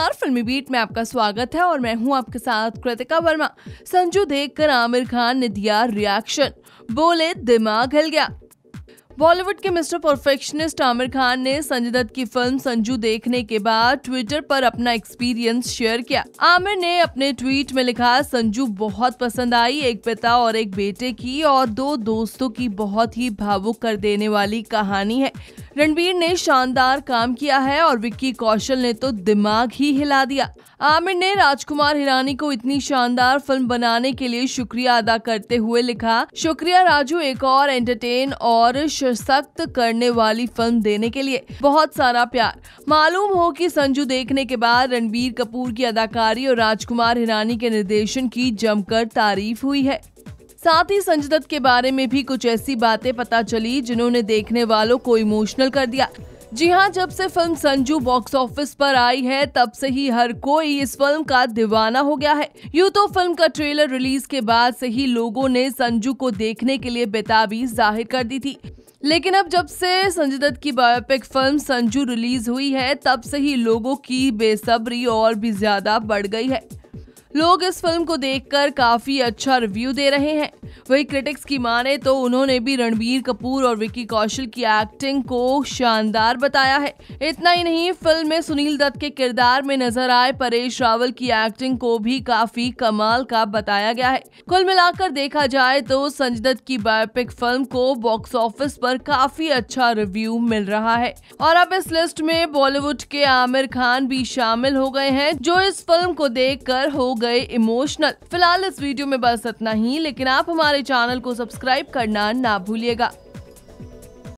नमस्कार फिल्मी बीट में आपका स्वागत है और मैं हूं आपके साथ कृतिका वर्मा संजू देखकर आमिर खान ने दिया रिएक्शन बोले दिमाग हिल गया बॉलीवुड के मिस्टर परफेक्शनिस्ट आमिर खान ने संजय दत्त की फिल्म संजू देखने के बाद ट्विटर पर अपना एक्सपीरियंस शेयर किया आमिर ने अपने ट्वीट में लिखा संजू बहुत पसंद आई एक पिता और एक बेटे की और दो दोस्तों की बहुत ही भावुक कर देने वाली कहानी है रणबीर ने शानदार काम किया है और विक्की कौशल ने तो दिमाग ही हिला दिया आमिर ने राजकुमार हिरानी को इतनी शानदार फिल्म बनाने के लिए शुक्रिया अदा करते हुए लिखा शुक्रिया राजू एक और एंटरटेन और सशक्त करने वाली फिल्म देने के लिए बहुत सारा प्यार मालूम हो कि संजू देखने के बाद रणबीर कपूर की अदाकारी और राजकुमार हिरानी के निर्देशन की जमकर तारीफ हुई है साथ ही संजय दत्त के बारे में भी कुछ ऐसी बातें पता चली जिन्होंने देखने वालों को इमोशनल कर दिया जी हाँ जब से फिल्म संजू बॉक्स ऑफिस पर आई है तब से ही हर कोई इस फिल्म का दीवाना हो गया है यूँ तो फिल्म का ट्रेलर रिलीज के बाद से ही लोगों ने संजू को देखने के लिए बेताबी जाहिर कर दी थी लेकिन अब जब से संजय दत्त की बायोपिक फिल्म संजू रिलीज हुई है तब से ही लोगों की बेसब्री और भी ज्यादा बढ़ गई है लोग इस फिल्म को देखकर काफी अच्छा रिव्यू दे रहे हैं वही क्रिटिक्स की माने तो उन्होंने भी रणबीर कपूर और विक्की कौशल की एक्टिंग को शानदार बताया है इतना ही नहीं फिल्म में सुनील दत्त के किरदार में नजर आए परेश रावल की एक्टिंग को भी काफी कमाल का बताया गया है कुल मिलाकर देखा जाए तो संजय दत्त की बायोपिक फिल्म को बॉक्स ऑफिस पर काफी अच्छा रिव्यू मिल रहा है और अब इस लिस्ट में बॉलीवुड के आमिर खान भी शामिल हो गए हैं जो इस फिल्म को देख कर हो गए इमोशनल फिलहाल इस वीडियो में बस इतना ही लेकिन आप हमारे चैनल को सब्सक्राइब करना ना भूलिएगा